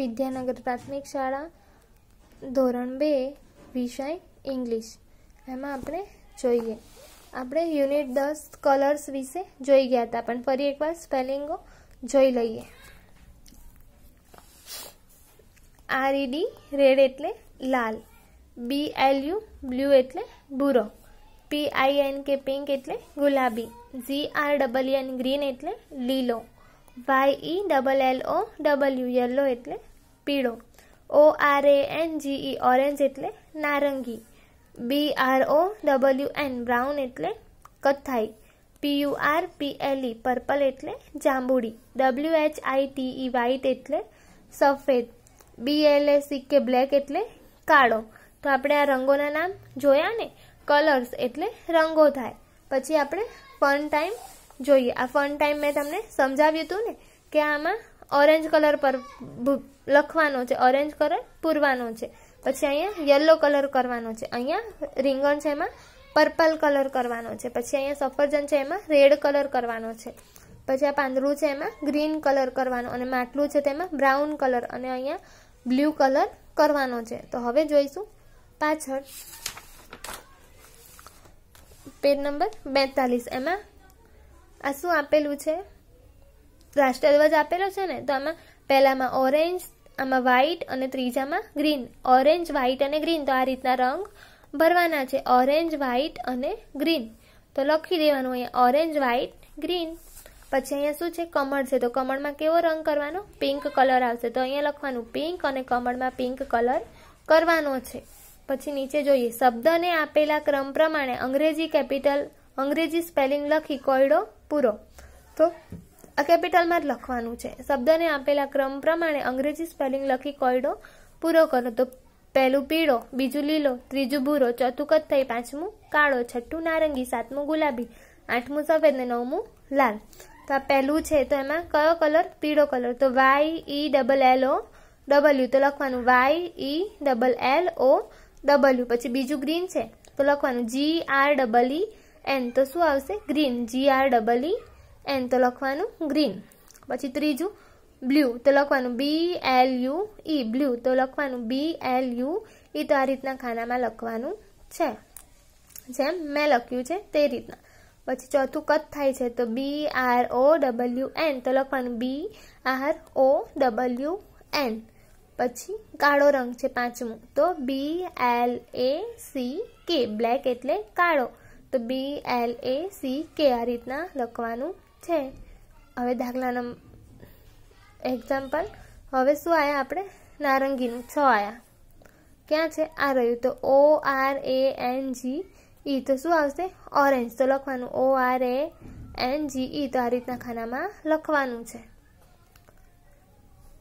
વિદ્યાનગર પ્રાથમિક શાળા ધોરણ બે વિષય ઇંગ્લિશ એમાં આપણે જોઈએ આપણે યુનિટ દસ કલર્સ વિશે જોઈ ગયા હતા પણ ફરી એકવાર સ્પેલિંગો જોઈ લઈએ આરઈડી રેડ એટલે લાલ બી એલ યુ બ્લુ એટલે ભૂરો P I N K pink એટલે ગુલાબી G R double N green એટલે લીલો Y E double L O W yellow એટલે પીળો O R A N G E orange એટલે નારંગી B R O W N brown એટલે કથ્થાઈ P U R P L E purple એટલે જાંબુડી W H I T E white એટલે સફેદ B L A C K black એટલે કાળો તો આપણે આ રંગોના નામ જોયા ને કલર્સ એટલે રંગો થાય પછી આપણે ફન ટાઈમ જોઈએ આ ફન ટાઈમ મેં તમને સમજાવ્યું હતું ને કે આમાં ઓરેન્જ કલર પર લખવાનો છે ઓરેન્જ કલર પૂરવાનો છે પછી અહીંયા યલો કલર કરવાનો છે અહીંયા રીંગણ છે એમાં પર્પલ કલર કરવાનો છે પછી અહીંયા સફરજન છે એમાં રેડ કલર કરવાનો છે પછી આ પાંદડું છે એમાં ગ્રીન કલર કરવાનો અને માટલું છે તેમાં બ્રાઉન કલર અને અહીંયા બ્લુ કલર કરવાનો છે તો હવે જોઈશું પાછળ પેજ નંબર બેતાલીસ એમાં આ શું આપેલું છે પ્લાસ્ટર વજ આપેલો છે ને તો આમાં પહેલામાં ઓરેન્જ આમાં વ્હાઇટ અને ત્રીજામાં ગ્રીન ઓરેન્જ વ્હાઇટ અને ગ્રીન તો આ રીતના રંગ ભરવાના છે ઓરેન્જ વ્હાઇટ અને ગ્રીન તો લખી દેવાનું અહીંયા ઓરેન્જ વ્હાઇટ ગ્રીન પછી અહીંયા શું છે કમળ છે તો કમળમાં કેવો રંગ કરવાનો પિંક કલર આવશે તો અહીંયા લખવાનું પિંક અને કમળમાં પિંક કલર કરવાનો છે પછી નીચે જોઈએ શબ્દને આપેલા ક્રમ પ્રમાણે અંગ્રેજી કેપિટલ અંગ્રેજી સ્પેલિંગ લખી કોયડો પૂરો તો આ કેપિટલમાં જ લખવાનું છે શબ્દને આપેલા ક્રમ પ્રમાણે અંગ્રેજી સ્પેલિંગ લખી કોયડો પૂરો કરો તો પહેલું પીળો બીજું લીલો ત્રીજું ભૂરો ચોથું થઈ પાંચમું કાળો છઠ્ઠું નારંગી સાતમું ગુલાબી આઠમું સફેદ ને નવમું લાલ તો આ પહેલું છે તો એમાં કયો કલર પીળો કલર તો Y E double L O W તો લખવાનું Y E double L O W પછી બીજું ગ્રીન છે તો લખવાનું G R double E N તો શું આવશે green G R double E N તો લખવાનું ગ્રીન પછી ત્રીજું બ્લુ તો લખવાનું B L U E blue તો લખવાનું બી એલ યુ ઈ તો આ રીતના ખાનામાં લખવાનું છે જેમ મેં લખ્યું છે તે રીતના પછી ચોથું કદ થાય છે તો B R O W N તો લખવાનું B R O W N પછી કાળો રંગ છે પાંચમું તો B L A C K black એટલે કાળો તો બી એલ એ સી કે આ રીતના લખવાનું છે હવે દાખલાના એક્ઝામ્પલ હવે શું આવ્યા આપણે નારંગીનું છ આવ્યા ક્યાં છે આ રહ્યું તો ઓ આર એ એન જી ઈ તો શું આવશે ઓરેન્જ તો લખવાનું ઓ આર એ એન જી ઈ તો આ રીતના ખાનામાં લખવાનું છે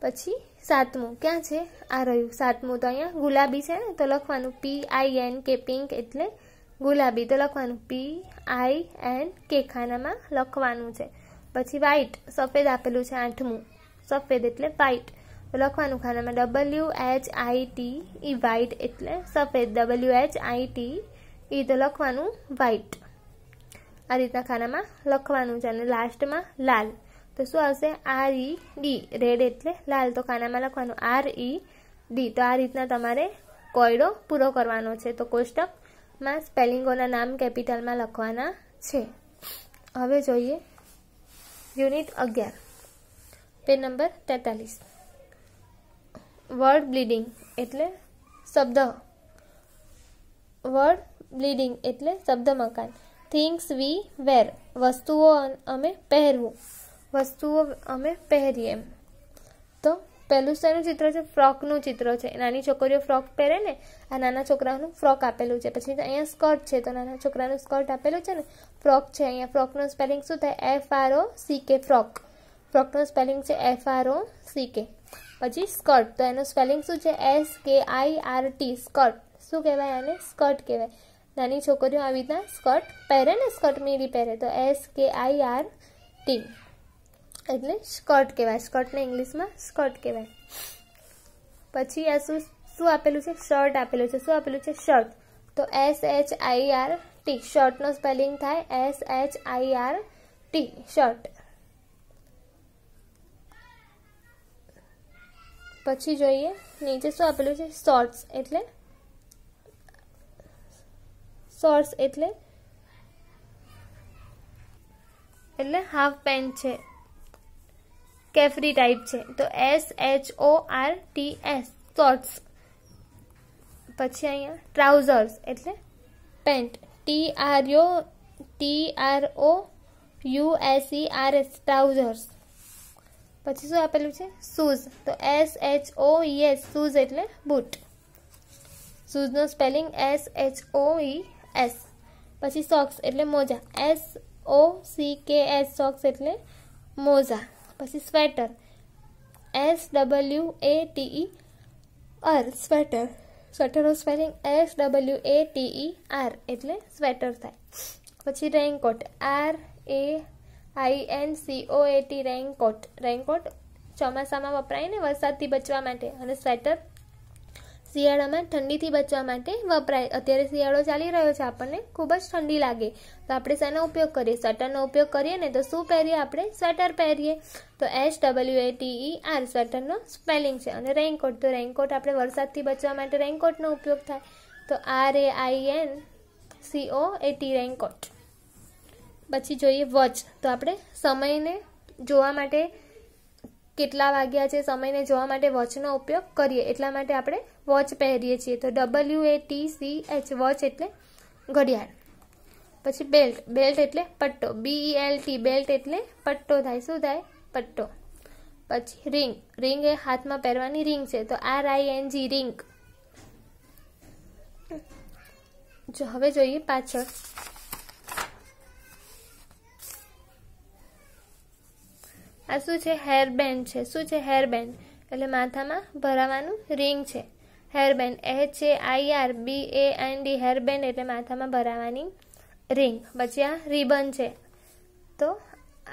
પછી સાતમું ક્યાં છે આ રહ્યું સાતમું તો અહીંયા ગુલાબી છે ને તો લખવાનું પી આઈ એન કે પિંક એટલે ગુલાબી તો લખવાનું પી આઈ એન કે ખાનામાં લખવાનું છે પછી વ્હાઇટ સફેદ આપેલું છે આઠમું સફેદ એટલે વ્હાઇટ લખવાનું ખાનામાં W H I T E white એટલે સફેદ W H I T E તો લખવાનું વ્હાઇટ આ રીતના ખાનામાં લખવાનું છે અને લાસ્ટમાં લાલ તો શું આવશે આર ઈ ડી રેડ એટલે લાલ તો ખાનામાં લખવાનું આર ઈ ડી તો આ રીતના તમારે કોયડો પૂરો કરવાનો છે તો કોષ્ટક માં સ્પેલિંગોના નામ કેપિટલમાં લખવાના છે હવે જોઈએ યુનિટ અગિયાર પેજ નંબર તેતાલીસ વર્ડ બ્લીડિંગ એટલે શબ્દ વર્ડ બ્લીડિંગ એટલે શબ્દ મકાન થિંગ્સ વી વેર વસ્તુઓ અમે પહેરવું વસ્તુઓ અમે પહેરીએ એમ પહેલું શેનું ચિત્ર છે ફ્રોકનું ચિત્ર છે નાની છોકરીઓ ફ્રોક પહેરે ને આ નાના છોકરાઓનું ફ્રોક આપેલું છે પછી અહીંયા સ્કર્ટ છે તો નાના છોકરાનું સ્કર્ટ આપેલું છે ને ફ્રોક છે અહીંયા ફ્રોકનું સ્પેલિંગ શું થાય F R O C K frock ફ્રોકનું સ્પેલિંગ છે F R O C K પછી સ્કર્ટ તો એનું સ્પેલિંગ શું છે S K I R T skirt શું કહેવાય આને સ્કર્ટ કહેવાય નાની છોકરીઓ આવી રીતના સ્કર્ટ પહેરે ને સ્કર્ટ મીડી પહેરે તો S K I R T એગલે સ્કર્ટ કહેવાય સ્કર્ટ ને ઇંગ્લિશ માં સ્કર્ટ કહેવાય પછી આ શું શું આપેલું છે શર્ટ આપેલું છે શું આપેલું છે શર્ટ તો S H I R T shirt નો સ્પેલિંગ થાય S H I R T shirt પછી જોઈએ નીચે શું આપેલું છે શોર્ટ્સ એટલે શોર્ટ્સ એટલે એટલે হাফ પેન્ટ છે कैप्री टाइप छे तो S H O R T S shorts પછી અહીંયા ટ્રાઉઝર્સ એટલે pant T R O T R O U A C R S trousers પછી શું આપેલું છે શૂઝ તો S H O S shoes એટલે બૂટ શૂઝ નો spelling S H O S પછી સોક્સ એટલે મોજા S O C K S socks એટલે મોજા પછી sweater S W A T E R sweater સ્વેટરનું spelling S W A T E R એટલે સ્વેટર થાય પછી raincoat R A I N C O A T raincoat raincoat ચોમાસામાં વપરાય ને વરસાદથી બચવા માટે અને સ્વેટર શિયાળામાં ઠંડીથી બચવા માટે વપરાય અત્યારે શિયાળો ચાલી રહ્યો છે આપણને ખૂબ જ ઠંડી લાગે તો આપણે શેનો ઉપયોગ કરીએ સ્વેટરનો ઉપયોગ કરીએ ને તો શું પહેરીએ આપણે સ્વેટર પહેરીએ તો H W A T E R સ્વેટરનો સ્પેલિંગ છે અને રેઇનકોટ તો રેઇનકોટ આપણે વરસાદથી બચવા માટે રેઇનકોટનો ઉપયોગ થાય તો R A I N C O A T T raincoat પછી જોઈએ વોચ તો આપણે સમયને જોવા માટે કેટલા વાગ્યા છે સમયને જોવા માટે વોચનો ઉપયોગ કરીએ એટલા માટે આપણે વોચ પહેરીએ છીએ તો W A T C H watch એટલે ઘડિયાળ પછી બેલ્ટ બેલ્ટ એટલે પટ્ટો બી એલ ટી બેલ્ટ એટલે પટ્ટો થાય શું થાય પટ્ટો પછી રિંગ રિંગ એ હાથમાં પહેરવાની રિંગ છે તો R I N G ring હવે જોઈએ પાછળ આ શું છે હેર બેન્ડ છે શું છે હેર બેન્ડ એટલે માથામાં ભરાવાનું રિંગ છે hair band H A I R B A N D hair band એટલે માથામાં ભરાવાની રિંગ પછી આ રિબન છે તો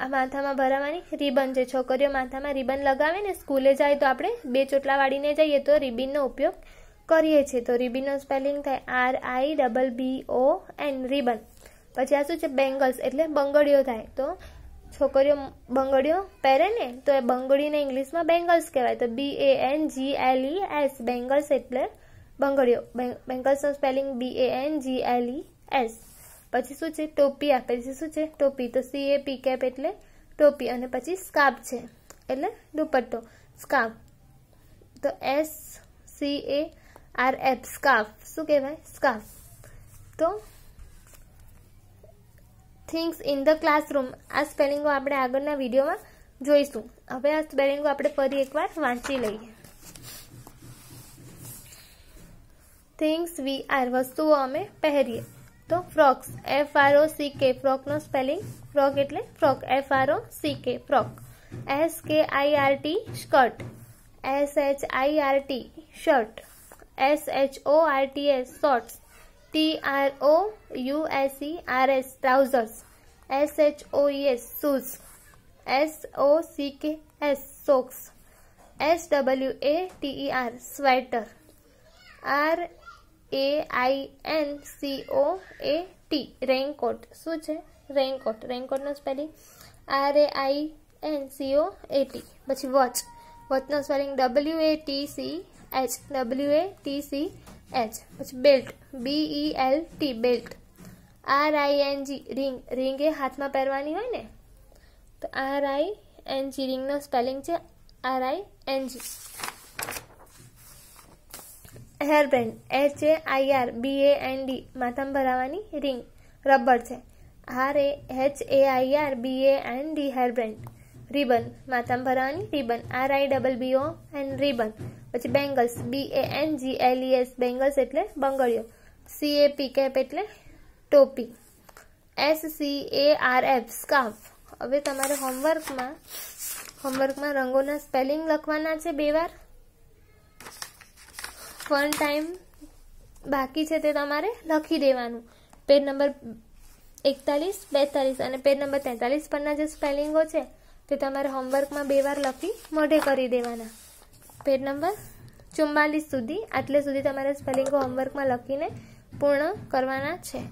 આ માથામાં ભરાવાની રિબન છે છોકરીઓ માથામાં રિબન લગાવે ને સ્કૂલે જાય તો આપણે બે ચોટલા વાળીને જઈએ તો રિબિનનો ઉપયોગ કરીએ છીએ તો રિબિનનો સ્પેલિંગ થાય R I double B O N ribbon પછી આ શું છે બેંગલ્સ એટલે બંગડીઓ થાય તો છોકરીઓ બંગડીઓ પહેરે ને તો એ બંગડીને ઇંગ્લિશમાં બેંગલ્સ કહેવાય તો B A N G L E S bangles એટલે બંગડીઓ બેંગલ્સનું spelling B A N G L E S પછી શું છે ટોપી આપે છે શું છે ટોપી તો સી એ પી કેપ એટલે ટોપી અને પછી સ્કાર્ફ છે એટલે દુપટ્ટો સ્કાર્ફ તો S C A R F scarf શું કહેવાય સ્કાર્ફ તો થિંગ્સ ઇન ધ ક્લાસરૂમ આ સ્પેલિંગો આપણે આગળના વિડીયોમાં જોઈશું હવે આ સ્પેલિંગો આપણે ફરી એકવાર વાંચી લઈએ થિંગ્સ વી આર વસ્તુઓ અમે પહેરીએ તો frocks F R O C K ફ્રોકનો સ્પેલિંગ ફ્રોક એટલે frock F R O C K frock S K I R T skirt S H I R T shirt S H O R T S shorts T R O U S E R S trousers S H O E S shoes S O C K S socks S W A T E R sweater R A I N C O A T raincoat શું છે raincoat રેનકોટનું spelling R A I N C O A T પછી watch વોચનું spelling W A T C H W A T C H પછી belt B E L T belt R I N G ring ring એ હાથમાં પહેરવાની હોય ને તો R I N G રિંગનો સ્પેલિંગ છે R I N G hair band H A I R B A N D માથામાં ભરાવાની રિંગ રબર છે R A H A I R B A N D hairband ribbon માથાંભરાની ribbon R I double B O and ribbon પછી bangles B A N G L E S bangles એટલે બંગળીઓ C A P cap એટલે ટોપી S C A R F scarf હવે તમારે હોમવર્કમાં હોમવર્કમાં રંગોના spelling લખવાના છે બે વાર ફન ટાઈમ બાકી છે તે તમારે લખી દેવાનું પેજ નંબર એકતાલીસ બેતાલીસ અને પેજ નંબર તેતાલીસ પરના જે સ્પેલિંગો છે તે તમારે હોમવર્કમાં બે વાર લખી મોઢે કરી દેવાના પેજ નંબર ચુમ્માલીસ સુધી આટલે સુધી તમારે સ્પેલિંગો હોમવર્કમાં લખીને પૂર્ણ કરવાના છે